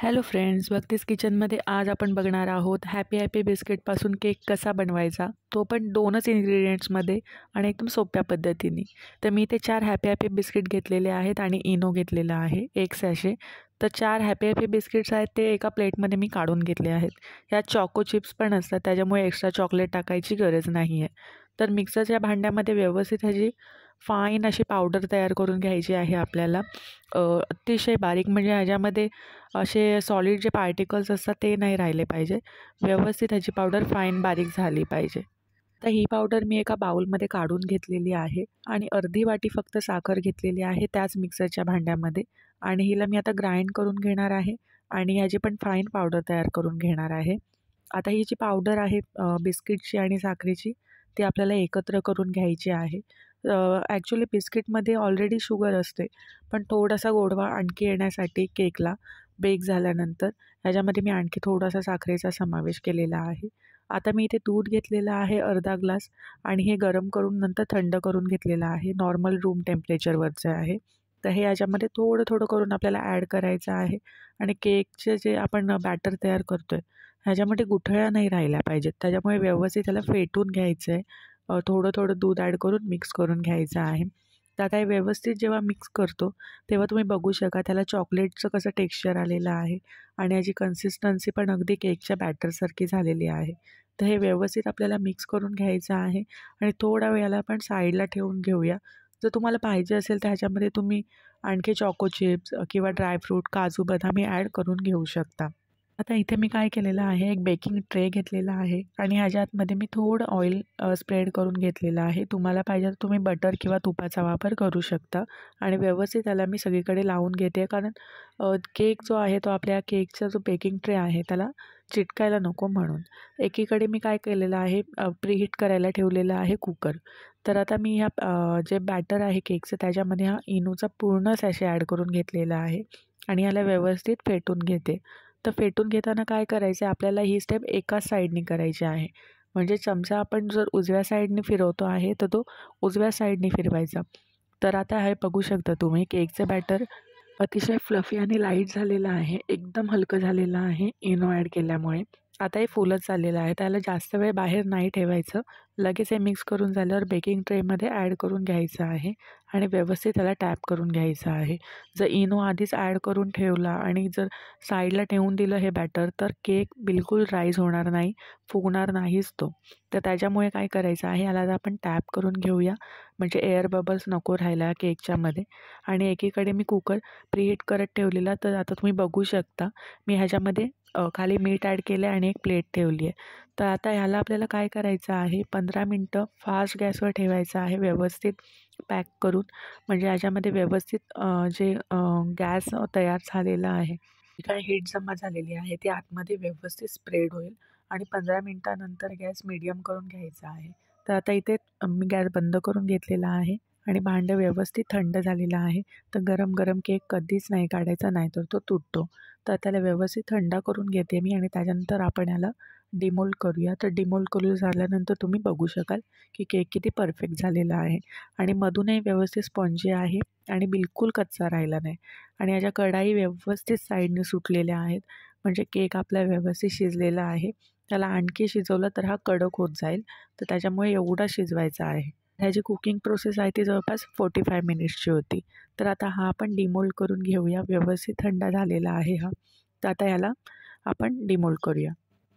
hello friends भक्तीस किचनमध्ये आज आपण बघणार आहोत हॅपी हॅपी बिस्किटपासून केक कसा बनवायचा तो पण दोनच इन्ग्रेडियंट्समध्ये आणि एकदम सोप्या पद्धतीने तर मी ते चार हॅपी हॅपी बिस्किट घेतलेले आहेत आणि इनो घेतलेला आहे एक सॅशे तर चार हॅपी हॅपी बिस्किट्स आहेत ते एका प्लेटमध्ये मी काढून घेतले आहेत यात चॉको चिप्स पण असतात त्याच्यामुळे एक्स्ट्रा चॉकलेट टाकायची गरज नाही आहे तर मिक्सरच्या भांड्यामध्ये व्यवस्थित ह्याची फाईन अशी पावडर तयार करून घ्यायची आहे आपल्याला अतिशय बारीक म्हणजे ह्याच्यामध्ये असे सॉलिड जे पार्टिकल्स असतात ते नाही राहिले पाहिजे व्यवस्थित ह्याची पावडर फाईन बारीक झाली पाहिजे तर ही पावडर मी एका बाऊलमध्ये काढून घेतलेली आहे आणि अर्धी वाटी फक्त साखर घेतलेली आहे त्याच मिक्सरच्या भांड्यामध्ये आणि हिला मी आता ग्राइंड करून घेणार आहे आणि ह्याची पण फाईन पावडर तयार करून घेणार आहे आता ही जी पावडर आहे बिस्किटची आणि साखरेची ती आपल्याला एकत्र करून घ्यायची आहे ॲक्च्युली बिस्किटमध्ये ऑलरेडी शुगर असते पण थोडासा गोडवा आणखी येण्यासाठी केकला बेक झाल्यानंतर ह्याच्यामध्ये मी आणखी थोडासा साखरेचा समावेश केलेला आहे आता मी इथे दूध घेतलेलं आहे अर्धा ग्लास आणि हे गरम करून नंतर थंड करून घेतलेलं आहे नॉर्मल रूम टेम्परेचरवरचं आहे तर हे याच्यामध्ये थोडं थोडं करून आपल्याला ॲड करायचं आहे आणि केकचे जे आपण बॅटर तयार करतो आहे ह्याच्यामध्ये गुठळ्या नाही राहिल्या पाहिजेत त्याच्यामुळे व्यवस्थित त्याला फेटून घ्यायचं आहे थोडं थोडं दूध ॲड करून मिक्स करून घ्यायचं आहे तर आता हे व्यवस्थित जेव्हा मिक्स करतो तेव्हा तुम्ही बघू शका त्याला चॉकलेटचं कसं टेक्स्चर आलेलं आहे आणि याची कन्सिस्टन्सी पण अगदी केकच्या बॅटरसारखी झालेली आहे तर हे व्यवस्थित आपल्याला मिक्स करून घ्यायचं आहे आणि थोडा वेळाला पण साईडला ठेवून घेऊया जर तुम्हाला पाहिजे असेल तर ह्याच्यामध्ये तुम्ही आणखी चॉको चिप्स किंवा ड्रायफ्रूट काजू बदाम हे ॲड करून घेऊ शकता आता इथे मी काय केलेलं आहे एक बेकिंग ट्रे घेतलेला आहे आणि ह्याच्या आतमध्ये मी थोडं ऑइल स्प्रेड करून घेतलेलं आहे तुम्हाला पाहिजे तर तुम्ही बटर किंवा तुपाचा वापर करू शकता आणि व्यवस्थित त्याला मी सगळीकडे लावून घेते कारण केक जो आहे तो आपल्या केकचा जो बेकिंग ट्रे आहे त्याला चिटकायला नको म्हणून एकीकडे मी काय केलेलं आहे प्रीहीट करायला ठेवलेलं आहे कुकर तर आता मी ह्या जे बॅटर आहे केकचं त्याच्यामध्ये हा इनूचा पूर्ण सॅशे ॲड करून घेतलेला आहे आणि ह्याला व्यवस्थित फेटून घेते तर फेटून घेताना काय करायचं आहे आपल्याला ही स्टेप एकाच साईडनी करायची आहे म्हणजे चमचा आपण जर उजव्या साईडने फिरवतो आहे तर तो उजव्या साईडने फिरवायचा तर आता हे बघू शकता तुम्ही केकचं बॅटर अतिशय फ्लफी आणि लाईट झालेलं आहे एकदम हलकं झालेलं आहे इनो ॲड केल्यामुळे आता हे फुलत चाललेलं आहे त्याला जास्त वेळ बाहेर नाही ठेवायचं लगेच हे मिक्स करून झाल्यावर बेकिंग ट्रेमध्ये ॲड करून घ्यायचं आहे आणि व्यवस्थित त्याला टॅप करून घ्यायचं आहे जर इनो आधीच ॲड करून ठेवला आणि जर साईडला ठेवून दिलं हे बॅटर तर केक बिलकुल राईज होणार नाही फुगणार नाहीच तो तर त्याच्यामुळे काय करायचं आहे याला आपण टॅप करून घेऊया म्हणजे एअर बबल्स नको राहिला केकच्यामध्ये आणि एकीकडे मी कुकर प्रीहीट करत ठेवलेला तर आता तुम्ही बघू शकता मी ह्याच्यामध्ये खाली मीठ ॲड केलं आणि एक प्लेट ठेवली आहे तर आता ह्याला आपल्याला काय करायचं आहे पंधरा मिनटं फास्ट गॅसवर ठेवायचं आहे व्यवस्थित पॅक करून म्हणजे याच्यामध्ये व्यवस्थित जे गॅस तयार झालेला आहे काय हीट जमा झालेली आहे ती आतमध्ये व्यवस्थित स्प्रेड होईल आणि पंधरा मिनटानंतर गॅस मिडियम करून घ्यायचा आहे तर आता इथे मी गॅस बंद करून घेतलेला आहे आणि भांडं व्यवस्थित थंड झालेलं आहे तर गरम गरम केक कधीच नाही काढायचा नाही तर तो तुटतो तर त्याला व्यवस्थित थंड करून घेते मी आणि त्याच्यानंतर आपण याला डिमोल्ड करूया तर डिमोल्ड करू झाल्यानंतर तुम्ही बघू शकाल की केक किती परफेक्ट झालेला आहे आणि मधूनही व्यवस्थित स्पॉन्जी आहे आणि बिलकुल कच्चा राहिला नाही आणि याच्या कढाई व्यवस्थित साईडने सुटलेल्या आहेत म्हणजे केक आपला व्यवस्थित शिजलेला आहे त्याला आणखी शिजवलं तर हा कडक होत जाईल तर त्याच्यामुळे एवढा शिजवायचा आहे ह्याची कुकिंग प्रोसेस आहे ती जवळपास फोर्टी फाय मिनिट्सची होती तर आता हा आपण डिमोल्ड करून घेऊया व्यवस्थित थंड झालेला आहे हा तर आता याला आपण डिमोल्ड करूया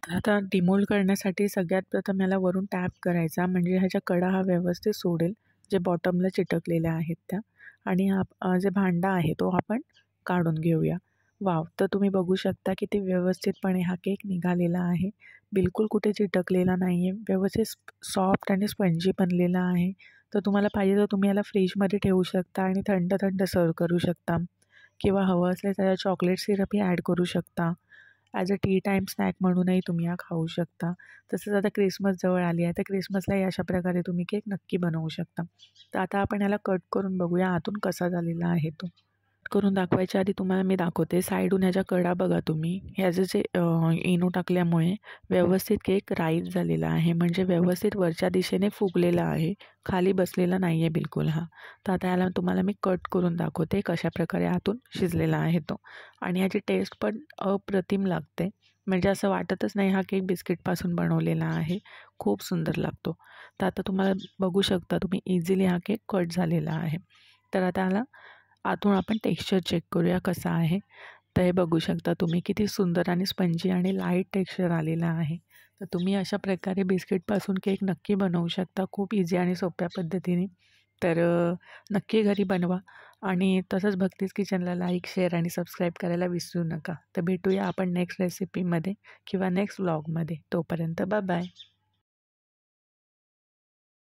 तर आता डिमोल्ड करण्यासाठी सगळ्यात प्रथम याला वरून टॅप करायचा म्हणजे ह्याच्या कडा हा व्यवस्थित सोडेल जे बॉटमला चिटकलेल्या आहेत त्या आणि हा जे भांडा आहे तो आपण काढून घेऊया वाव तर तुम्ही बघू शकता की ते व्यवस्थितपणे हा केक निघालेला आहे बिलकुल कुठे चिटकलेला नाही आहे व्यवस्थित सॉफ्ट आणि स्पंजी बनलेला आहे तर तुम्हाला पाहिजे तर तुम्ही याला फ्रीजमध्ये ठेवू शकता आणि थंड थंड सर्व करू शकता किंवा हवं असले तर चॉकलेट सिरपही ॲड करू शकता as a tea time snack म्हणूनही तुम्ही हा खाऊ शकता तसंच आता क्रिसमस जवळ आली आहे तर क्रिसमसलाही अशा प्रकारे तुम्ही केक नक्की बनवू शकता तर आता आपण याला कट करून बघूया आतून कसा झालेला आहे तो करून दाखवायच्या आधी तुम्हाला मी दाखवते साईडून ह्याच्या कडा बघा तुम्ही ह्याचं जे इनो टाकल्यामुळे व्यवस्थित केक राईट झालेला आहे म्हणजे व्यवस्थित वरच्या दिशेने फुगलेला आहे खाली बसलेला नाही आहे बिलकुल हा तर आता ह्याला तुम्हाला मी कट करून दाखवते कशाप्रकारे आतून शिजलेला आहे तो आणि ह्याची टेस्ट पण अप्रतिम लागते म्हणजे असं वाटतच नाही हा केक बिस्किटपासून बनवलेला आहे खूप सुंदर लागतो तर आता तुम्हाला बघू शकता तुम्ही इझिली हा केक कट झालेला आहे तर आता ह्याला आतून आपण टेक्स्चर चेक करूया कसा आहे तर हे बघू शकता तुम्ही किती सुंदर आणि स्पंजी आणि लाईट टेक्स्चर आलेला आहे तर तुम्ही अशा प्रकारे बिस्किटपासून केक नक्की बनवू शकता खूप इझी आणि सोप्या पद्धतीने तर नक्की घरी बनवा आणि तसंच भक्तीच किचनला लाईक शेअर आणि सबस्क्राईब करायला विसरू नका तर भेटूया आपण नेक्स्ट रेसिपीमध्ये किंवा नेक्स्ट व्लॉगमध्ये तोपर्यंत बाय